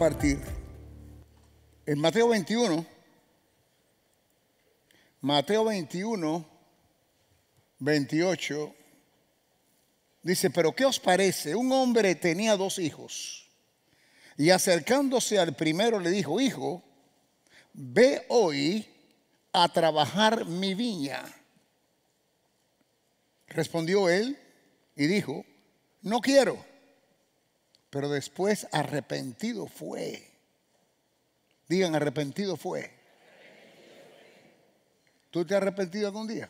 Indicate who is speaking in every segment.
Speaker 1: partir En Mateo 21, Mateo 21, 28, dice, pero ¿qué os parece? Un hombre tenía dos hijos y acercándose al primero le dijo, hijo, ve hoy a trabajar mi viña. Respondió él y dijo, no quiero pero después arrepentido fue. Digan, arrepentido fue. ¿Tú te has arrepentido algún día?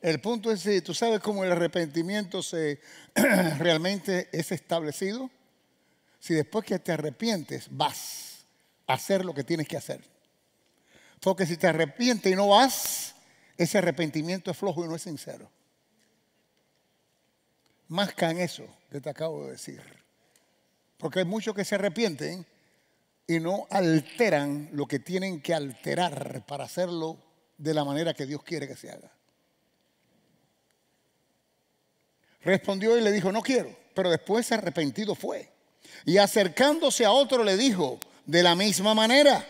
Speaker 1: El punto es si eh, tú sabes cómo el arrepentimiento se, realmente es establecido. Si después que te arrepientes vas a hacer lo que tienes que hacer. Porque si te arrepientes y no vas, ese arrepentimiento es flojo y no es sincero. Mascan eso que te acabo de decir. Porque hay muchos que se arrepienten y no alteran lo que tienen que alterar para hacerlo de la manera que Dios quiere que se haga. Respondió y le dijo, no quiero, pero después arrepentido fue. Y acercándose a otro le dijo, de la misma manera.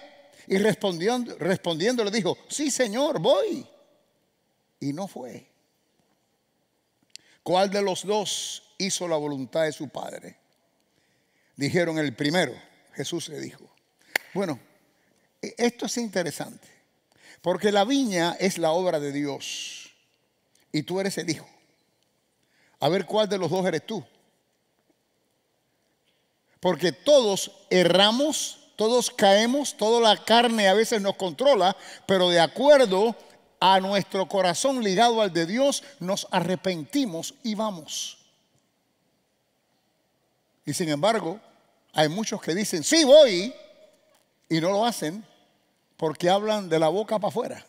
Speaker 1: Y respondiendo, respondiendo le dijo, sí señor, voy. Y no fue. ¿Cuál de los dos hizo la voluntad de su padre? Dijeron el primero. Jesús le dijo. Bueno, e-, esto es interesante. Porque la viña es la obra de Dios. Y tú eres el hijo. A ver cuál de los dos eres tú. Porque todos erramos, todos caemos, toda la carne a veces nos controla, pero de acuerdo a nuestro corazón ligado al de Dios, nos arrepentimos y vamos. Y sin embargo, hay muchos que dicen, sí voy, y no lo hacen porque hablan de la boca para afuera.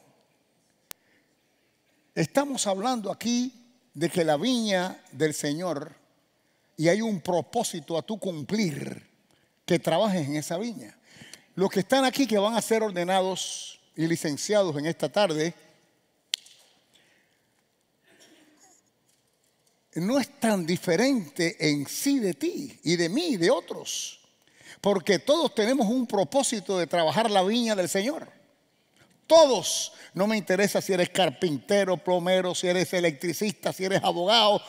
Speaker 1: Estamos hablando aquí de que la viña del Señor y hay un propósito a tu cumplir que trabajes en esa viña. Los que están aquí que van a ser ordenados y licenciados en esta tarde, no es tan diferente en sí de ti y de mí y de otros, porque todos tenemos un propósito de trabajar la viña del Señor. Todos, no me interesa si eres carpintero, plomero, si eres electricista, si eres abogado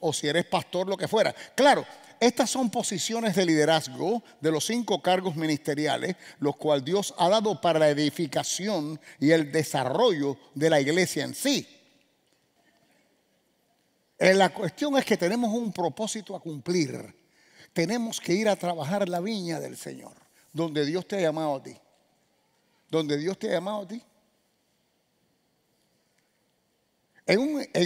Speaker 1: o si eres pastor, lo que fuera. Claro, estas son posiciones de liderazgo de los cinco cargos ministeriales, los cuales Dios ha dado para la edificación y el desarrollo de la iglesia en sí. Eh, la cuestión es que tenemos un propósito a cumplir. Tenemos que ir a trabajar la viña del Señor, donde Dios te ha llamado a ti. Donde Dios te ha llamado a ti. En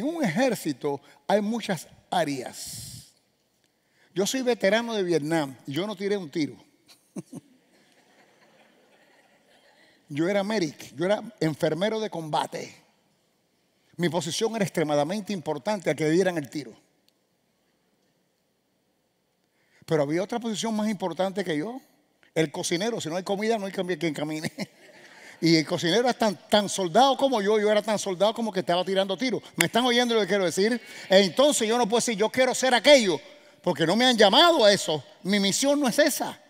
Speaker 1: un, ejército hay muchas áreas. Yo soy veterano de Vietnam y yo no tiré un tiro. yo era medic, yo era enfermero de combate. Mi posición era extremadamente importante a que dieran el tiro. Pero había otra posición más importante que yo. El cocinero, si no hay comida, no hay quien camine. Y el cocinero es tan, soldado como yo, yo era tan soldado como que estaba tirando tiros. ¿Me están oyendo lo que quiero decir? entonces yo no puedo decir, yo quiero ser aquello, porque no me han llamado a eso. Mi misión no es esa.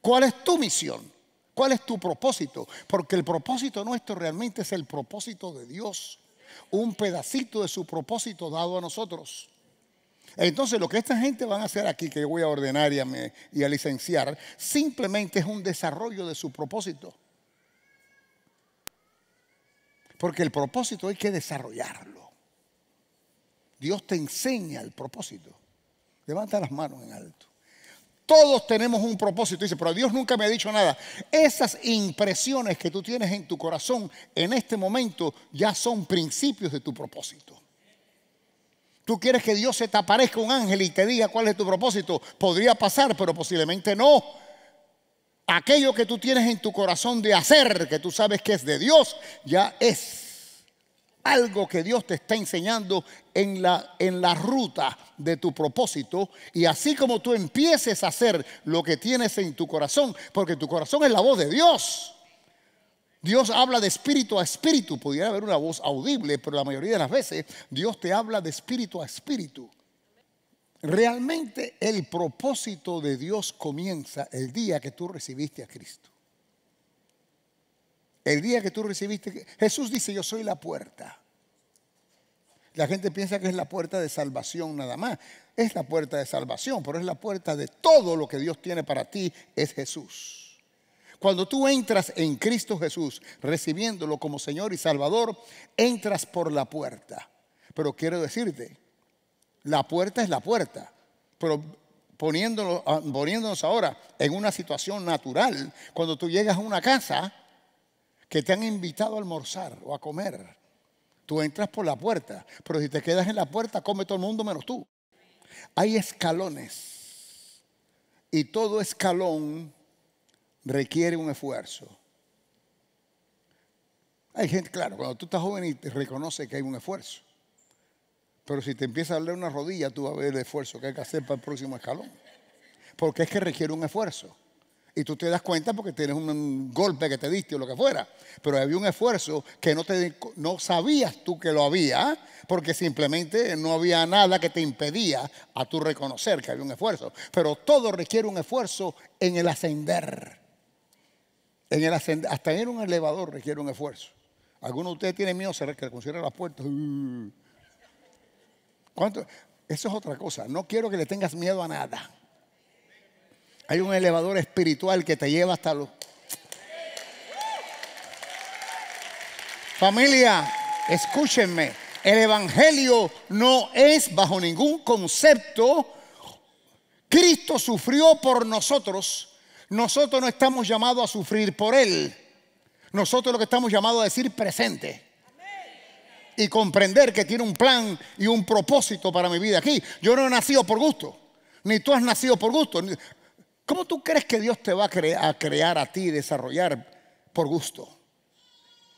Speaker 1: ¿Cuál es tu misión? ¿Cuál es tu propósito? Porque el propósito nuestro realmente es el propósito de Dios un pedacito de su propósito dado a nosotros. Entonces lo que esta gente van a hacer aquí, que yo voy a ordenar y a licenciar, simplemente es un desarrollo de su propósito. Porque el propósito hay que desarrollarlo. Dios te enseña el propósito. Levanta las manos en alto. Todos tenemos un propósito. Dice, pero Dios nunca me ha dicho nada. Esas impresiones que tú tienes en tu corazón en este momento ya son principios de tu propósito. Tú quieres que Dios se te aparezca un ángel y te diga cuál es tu propósito. Podría pasar, pero posiblemente no. Aquello que tú tienes en tu corazón de hacer, que tú sabes que es de Dios, ya es algo que Dios te está enseñando en la, en la ruta de tu propósito. Y así como tú empieces a hacer lo que tienes en tu corazón, porque tu corazón es la voz de Dios. Dios habla de espíritu a espíritu. Pudiera haber una voz audible, pero la mayoría de las veces Dios te habla de espíritu a espíritu. Realmente el propósito de Dios comienza el día que tú recibiste a Cristo. El día que tú recibiste, Jesús dice, yo soy la puerta. La gente piensa que es la puerta de salvación nada más. Es la puerta de salvación, pero es la puerta de todo lo que Dios tiene para ti, es Jesús. Cuando tú entras en Cristo Jesús, recibiéndolo como Señor y Salvador, entras por la puerta. Pero quiero decirte, la puerta es la puerta. Pero ah, poniéndonos, ahora en una situación natural, cuando tú llegas a una casa, que te han invitado a almorzar o a comer. Tú entras por la puerta, pero si te quedas en la puerta, come todo el mundo menos tú. Hay escalones y todo escalón requiere un esfuerzo. Hay gente, claro, cuando tú estás joven y te reconoce que hay un esfuerzo. Pero si te empieza a darle una rodilla, tú vas a ver el esfuerzo que hay que hacer para el próximo escalón. Porque es que requiere un esfuerzo. Y tú te das cuenta porque tienes un golpe que te diste o lo que fuera. Pero había un esfuerzo que no, sabías tú que lo había, porque simplemente no había nada que te impedía a tú reconocer que había un esfuerzo. Pero todo requiere un esfuerzo en el ascender. En el ascender. Hasta en un elevador requiere un esfuerzo. ¿Alguno de ustedes tiene miedo cerrar, que las puertas. Uh. ¿Cuánto? Eso es otra cosa. No quiero que le tengas miedo a nada. Hay un elevador espiritual que te lleva hasta luz. Familia, escúchenme. El Evangelio no es bajo ningún concepto. Cristo sufrió por nosotros. Nosotros no estamos llamados a sufrir por Él. Nosotros lo que estamos llamados a decir presente. Y comprender que tiene un plan y un propósito para mi vida aquí. Yo no he nacido por gusto. Ni tú has nacido por gusto. ¿Cómo tú crees que Dios te va a, a crear a ti y desarrollar por gusto?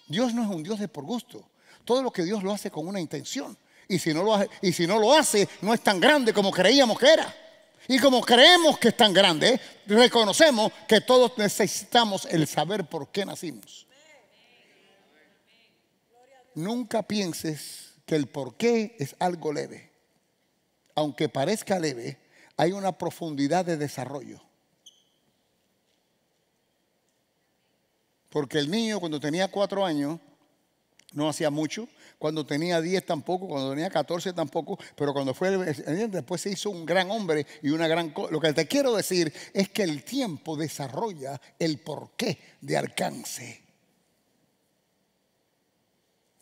Speaker 1: Dios no es un Dios de por gusto. Todo lo que Dios lo hace con una intención. Y si no lo hace, y si no, lo hace no es tan grande como creíamos que era. Y como creemos que es tan grande, reconocemos que todos necesitamos el saber por qué nacimos. Nunca pienses que el por qué es algo leve. Aunque parezca leve, hay una profundidad de desarrollo. Porque el niño cuando tenía cuatro años no hacía mucho, cuando tenía diez tampoco, cuando tenía catorce tampoco, pero cuando fue después se hizo un gran hombre y una gran Lo que te quiero decir es que el tiempo desarrolla el porqué de alcance.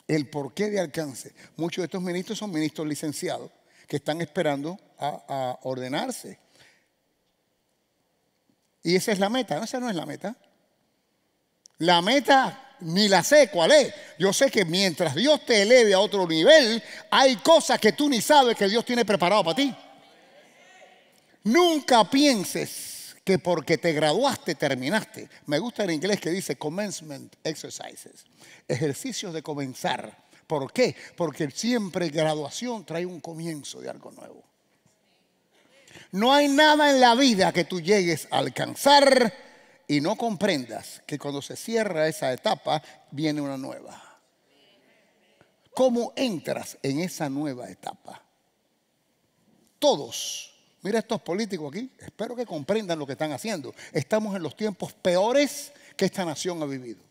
Speaker 1: El porqué de alcance. Muchos de estos ministros son ministros licenciados que están esperando a, ordenarse. Y esa es la meta, esa no es la meta. La meta ni la sé cuál es. Yo sé que mientras Dios te eleve a otro nivel, hay cosas que tú ni sabes que Dios tiene preparado para ti. Nunca pienses que porque te graduaste terminaste. Me gusta el inglés que dice commencement exercises, ejercicios de comenzar. ¿Por qué? Porque siempre graduación trae un comienzo de algo nuevo. No hay nada en la vida que tú llegues a alcanzar y no comprendas que cuando se cierra esa etapa viene una nueva. ¿Cómo entras en esa nueva etapa? Todos, mira estos políticos aquí, espero que comprendan lo que están haciendo. Estamos en los tiempos peores que esta nación ha vivido.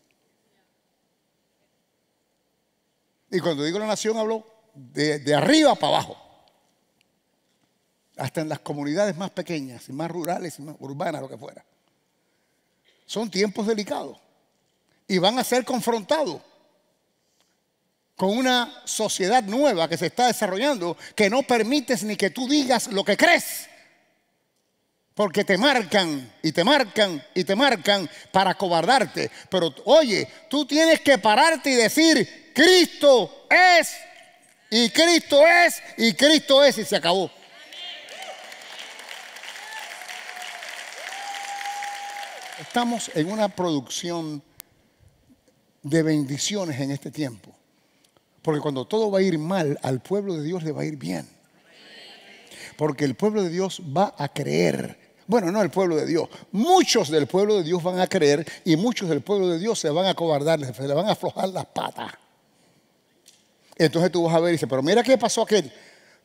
Speaker 1: Y cuando digo la nación hablo de, arriba para abajo hasta en las comunidades más pequeñas y más rurales y más urbanas, lo que fuera. Son tiempos delicados y van a ser confrontados con una sociedad nueva que se está desarrollando que no permites ni que tú digas lo que crees. Porque te marcan y te marcan y te marcan para cobardarte. Pero oye, tú tienes que pararte y decir, Cristo es, y Cristo es, y Cristo es, y se acabó. estamos en una producción de bendiciones en este tiempo. Porque cuando todo va a ir mal, al pueblo de Dios le va a ir bien. Porque el pueblo de Dios va a creer. Bueno, no el pueblo de Dios. Muchos del pueblo de Dios van a creer y muchos del pueblo de Dios se van a cobardar, se le van a aflojar las patas. Entonces tú vas a ver y dices, pero mira qué pasó aquel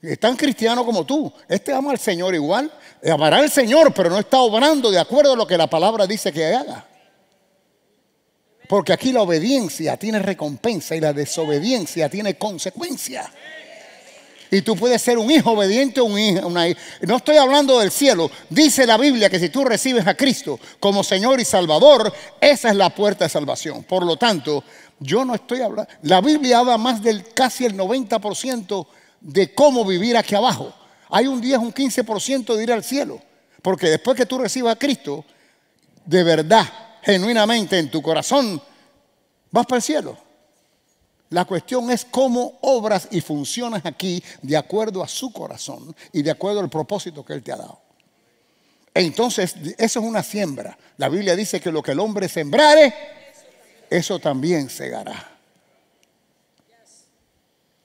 Speaker 1: es tan cristiano como tú. Este ama al Señor igual. Amará al Señor, pero no está obrando de acuerdo a lo que la palabra dice que haga. Porque aquí la obediencia tiene recompensa y la desobediencia tiene consecuencia. Y tú puedes ser un hijo obediente o un una hija. No estoy hablando del cielo. Dice la Biblia que si tú recibes a Cristo como Señor y Salvador, esa es la puerta de salvación. Por lo tanto, yo no estoy hablando. La Biblia habla más del casi el 90% de cómo vivir aquí abajo. Hay un 10, un 15% de ir al cielo. Porque después que tú recibas a Cristo, de verdad, genuinamente, en tu corazón, vas para el cielo. La cuestión es cómo obras y funcionas aquí de acuerdo a su corazón y de acuerdo al propósito que Él te ha dado. Entonces, eso es una siembra. La Biblia dice que lo que el hombre sembrare, eso también segará.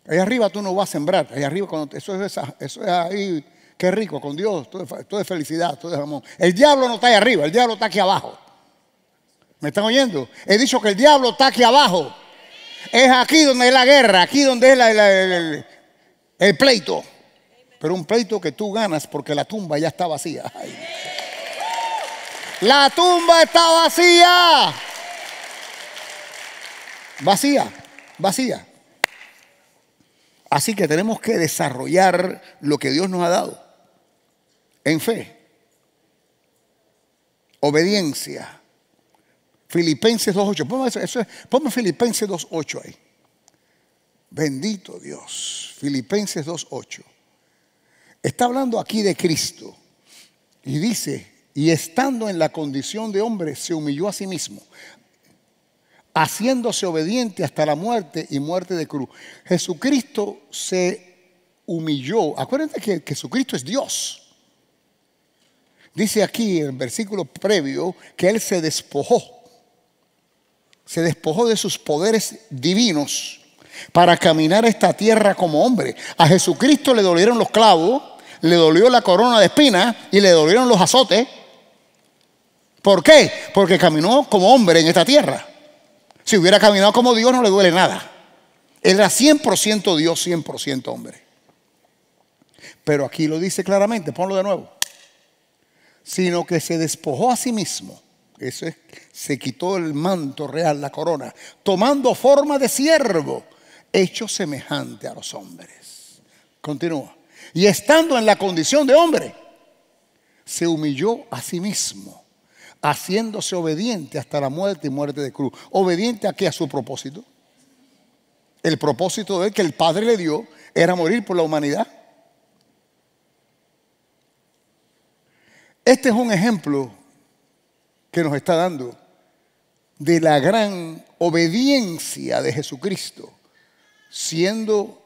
Speaker 1: Allá arriba tú no vas a sembrar. ahí arriba, cuando, eso, es, eso es ahí. Qué rico, con Dios. Todo, es felicidad, todo es amor. El diablo no está ahí arriba, el diablo está aquí abajo. ¿Me están oyendo? He dicho que el diablo está aquí abajo. Es aquí donde es la guerra, aquí donde es el, pleito. Pero un pleito que tú ganas porque la tumba ya está vacía. La tumba está vacía. Vacía, vacía. Así que tenemos que desarrollar lo que Dios nos ha dado en fe, obediencia. Filipenses 2.8. Ponme, Filipenses 2.8 ahí. Bendito Dios. Filipenses 2.8. Está hablando aquí de Cristo. Y dice, y estando en la condición de hombre, se humilló a sí mismo, haciéndose obediente hasta la muerte y muerte de cruz. Jesucristo se humilló. Acuérdense que Jesucristo es Dios. Dice aquí en el versículo previo que Él se despojó. Se despojó de sus poderes divinos para caminar esta tierra como hombre. A Jesucristo le dolieron los clavos, le dolió la corona de espinas y le dolieron los azotes. ¿Por qué? Porque caminó como hombre en esta tierra. Si hubiera caminado como Dios no le duele nada. Él era 100% Dios, 100% hombre. Pero aquí lo dice claramente, ponlo de nuevo. Sino que se despojó a sí mismo. Eso es, se quitó el manto real, la corona, tomando forma de siervo, hecho semejante a los hombres. Continúa. Y estando en la condición de hombre, se humilló a sí mismo haciéndose obediente hasta la muerte y muerte de cruz. ¿Obediente a qué? A su propósito. El propósito de que el Padre le dio era morir por la humanidad. Este es un ejemplo que nos está dando de la gran obediencia de Jesucristo, siendo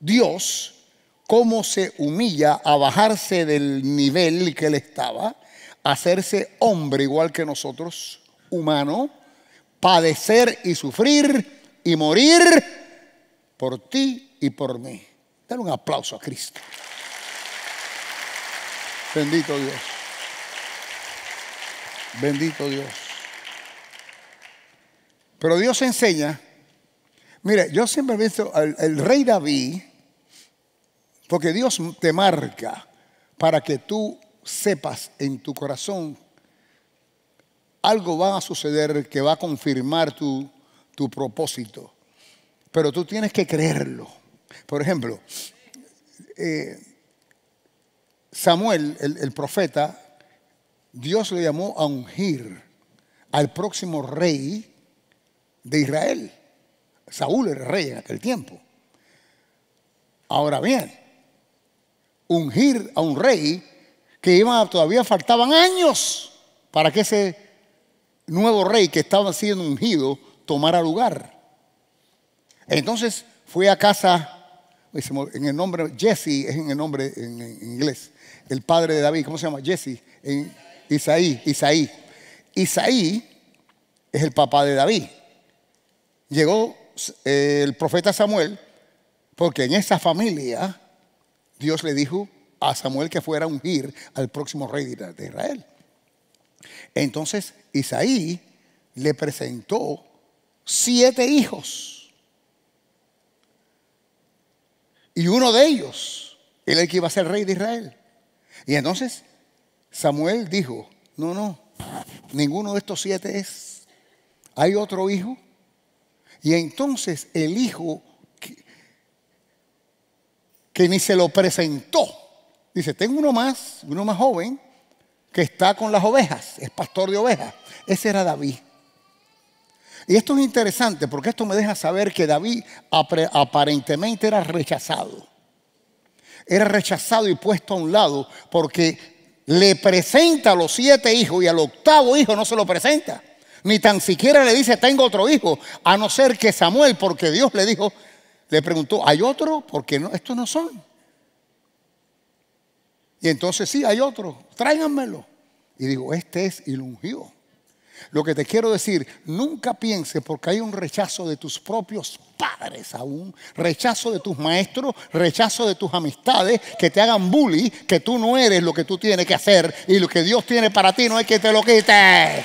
Speaker 1: Dios, cómo se humilla a bajarse del nivel que él estaba hacerse hombre igual que nosotros, humano, padecer y sufrir y morir por ti y por mí. Dale un aplauso a Cristo. Bendito Dios. Bendito Dios. Pero Dios enseña. Mire, yo siempre he visto al rey David, porque Dios te marca para que tú sepas en tu corazón, algo va a suceder que va a confirmar tu, tu propósito. Pero tú tienes que creerlo. Por ejemplo, eh, Samuel, el, el profeta, Dios le llamó a ungir al próximo rey de Israel. Saúl era rey en aquel tiempo. Ahora bien, ungir a un rey que iban todavía faltaban años para que ese nuevo rey que estaba siendo ungido tomara lugar. Entonces fue a casa, en el nombre, Jesse es en el nombre en, inglés, el padre de David, ¿cómo se llama? Jesse, en Isaí, Isaí. Isaí es el papá de David. Llegó eh, el profeta Samuel porque en esa familia Dios le dijo a Samuel que fuera a ungir al próximo rey de Israel. Entonces Isaí le presentó siete hijos. Y uno de ellos era el que iba a ser rey de Israel. Y entonces Samuel dijo, no, no, ninguno de estos siete es. Hay otro hijo. Y entonces el hijo que, que ni se lo presentó Dice, tengo uno más, uno más joven, que está con las ovejas, es pastor de ovejas. Ese era David. Y esto es interesante porque esto me deja saber que David aparentemente era rechazado. Era rechazado y puesto a un lado porque le presenta a los siete hijos y al octavo hijo no se lo presenta. Ni tan siquiera le dice, tengo otro hijo, a no ser que Samuel, porque Dios le dijo, le preguntó, ¿hay otro? Porque no, estos no son. Y entonces sí, hay otro, tráiganmelo. Y digo, este es ilungido. lo que te quiero decir, nunca pienses porque hay un rechazo de tus propios padres aún, rechazo de tus maestros, rechazo de tus amistades, que te hagan bully, que tú no eres lo que tú tienes que hacer y lo que Dios tiene para ti no es que te lo quite.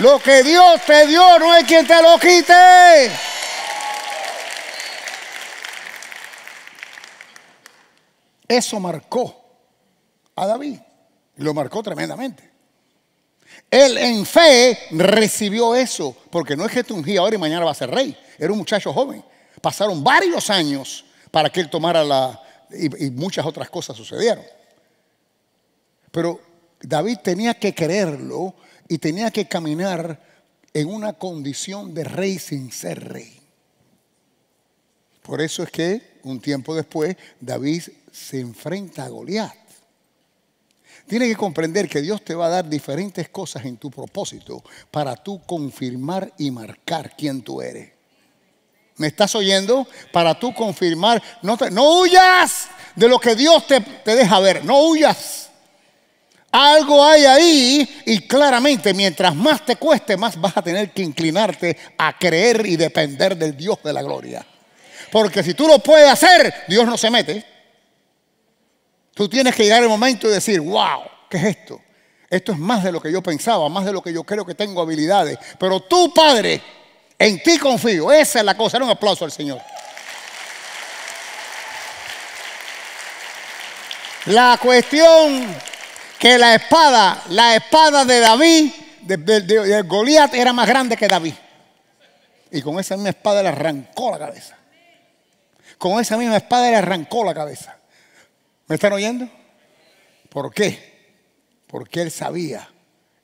Speaker 1: Lo que Dios te dio no es quien te lo quite. Eso marcó a David. Lo marcó tremendamente. Él en fe recibió eso, porque no es que te ahora y mañana va a ser rey. Era un muchacho joven. Pasaron varios años para que él tomara la... y, y muchas otras cosas sucedieron. Pero David tenía que creerlo y tenía que caminar en una condición de rey sin ser rey. Por eso es que un tiempo después, David se enfrenta a Goliat. Tienes que comprender que Dios te va a dar diferentes cosas en tu propósito para tú confirmar y marcar quién tú eres. ¿Me estás oyendo? Para tú confirmar, no, no huyas de lo que Dios te deja ver, no huyas. Algo hay ahí y claramente mientras más te cueste, más vas a tener que inclinarte a creer y depender del Dios de la gloria. Porque si tú lo puedes hacer, Dios no se mete. Tú tienes que llegar al momento y decir, wow, ¿qué es esto? Esto es más de lo que yo pensaba, más de lo que yo creo que tengo habilidades. Pero tú, Padre, en ti confío. Esa es la cosa. Era un aplauso al Señor. La cuestión que la espada, la espada de David, de, Goliat, era más grande que David. Y con esa misma espada le arrancó la cabeza con esa misma espada le arrancó la cabeza. ¿Me están oyendo? ¿Por qué? Porque él sabía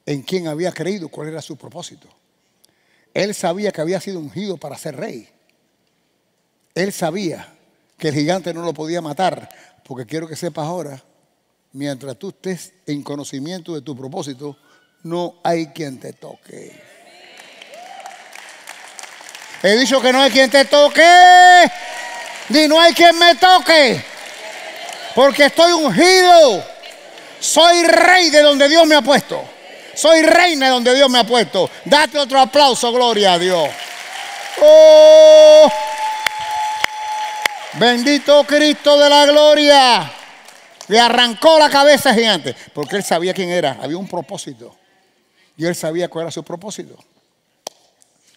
Speaker 1: en quién había creído, cuál era su propósito. Él sabía que había sido ungido para ser rey. Él sabía que el gigante no lo podía matar, porque quiero que sepas ahora, mientras tú estés en conocimiento de tu propósito, no hay quien te toque. He dicho que no hay quien te toque. Ni no hay quien me toque. Porque estoy ungido. Soy rey de donde Dios me ha puesto. Soy reina de donde Dios me ha puesto. Date otro aplauso, gloria a Dios. Oh, bendito Cristo de la gloria. Le arrancó la cabeza gigante. Porque él sabía quién era. Había un propósito. Y él sabía cuál era su propósito.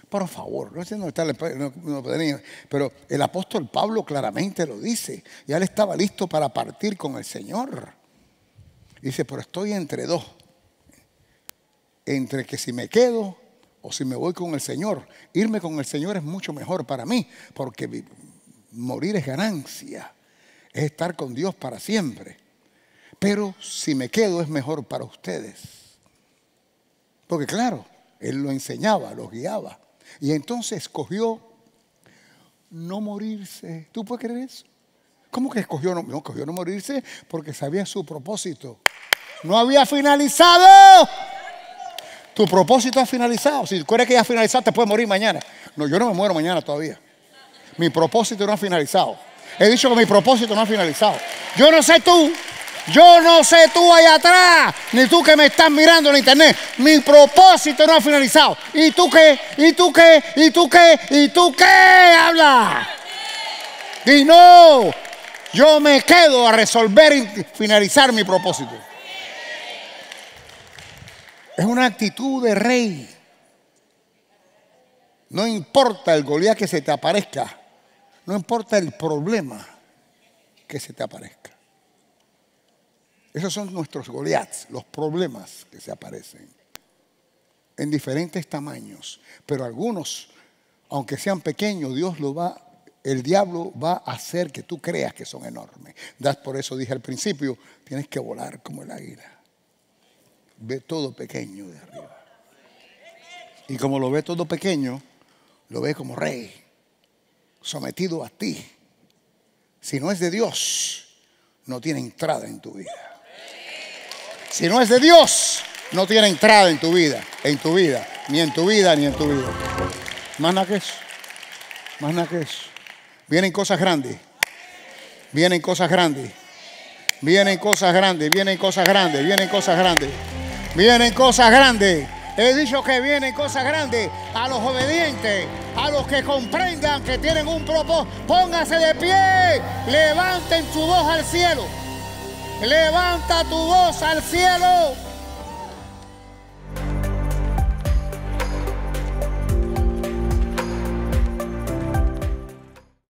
Speaker 1: Por favor, no sé dónde está el, pero el apóstol Pablo claramente lo dice. Ya él estaba listo para partir con el Señor. Dice, pero estoy entre dos. Entre que si me quedo o si me voy con el Señor. Irme con el Señor es mucho mejor para mí, porque morir es ganancia. Es estar con Dios para siempre. Pero si me quedo es mejor para ustedes. Porque claro, Él lo enseñaba, lo guiaba. Y entonces escogió no morirse. ¿Tú puedes creer eso? ¿Cómo que escogió no, escogió no morirse? Porque sabía su propósito. No había finalizado. Tu propósito ha finalizado. Si crees que ya finalizado, te puedes morir mañana. No, yo no me muero mañana todavía. Mi propósito no ha finalizado. He dicho que mi propósito no ha finalizado. Yo no sé tú. Yo no sé tú allá atrás, ni tú que me estás mirando en internet. Mi propósito no ha finalizado. ¿Y tú qué? ¿Y tú qué? ¿Y tú qué? ¿Y tú qué? Habla. Y no, yo me quedo a resolver y finalizar mi propósito. Es una actitud de rey. No importa el Goliat que se te aparezca. No importa el problema que se te aparezca. Esos son nuestros Goliaths, los problemas que se aparecen en diferentes tamaños, pero algunos, aunque sean pequeños, Dios lo va el diablo va a hacer que tú creas que son enormes. Das por eso dije al principio, tienes que volar como el águila. Ve todo pequeño de arriba. Y como lo ve todo pequeño, lo ve como rey, sometido a ti. Si no es de Dios, no tiene entrada en tu vida. Si no es de Dios, no tiene entrada en tu vida, en tu vida, ni en tu vida, ni en tu vida. Más nada que eso. Más nada que eso. Vienen cosas grandes. Vienen cosas grandes. Vienen cosas grandes, vienen cosas grandes, vienen cosas grandes. Vienen cosas grandes. He dicho que vienen cosas grandes a los obedientes, a los que comprendan que tienen un propósito. Pónganse de pie, levanten su voz al cielo. Levanta tu voz al cielo.